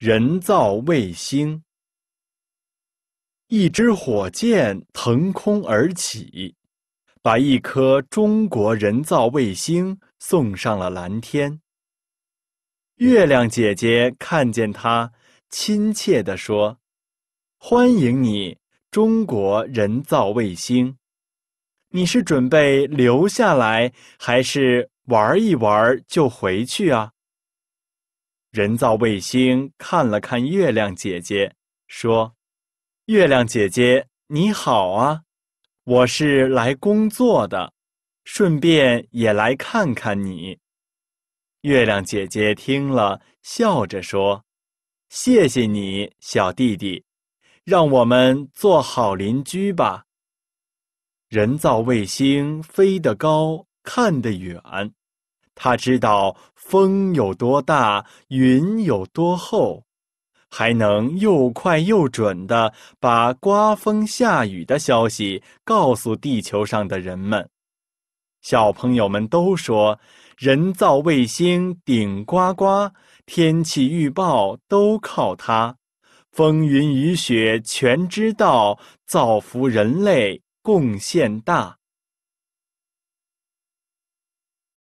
人造卫星，一只火箭腾空而起，把一颗中国人造卫星送上了蓝天。月亮姐姐看见它，亲切地说：“欢迎你，中国人造卫星！你是准备留下来，还是玩一玩就回去啊？”人造卫星看了看月亮姐姐，说：“月亮姐姐，你好啊！我是来工作的，顺便也来看看你。”月亮姐姐听了，笑着说：“谢谢你，小弟弟，让我们做好邻居吧。”人造卫星飞得高，看得远。他知道风有多大，云有多厚，还能又快又准地把刮风下雨的消息告诉地球上的人们。小朋友们都说：“人造卫星顶呱呱，天气预报都靠它，风云雨雪全知道，造福人类贡献大。”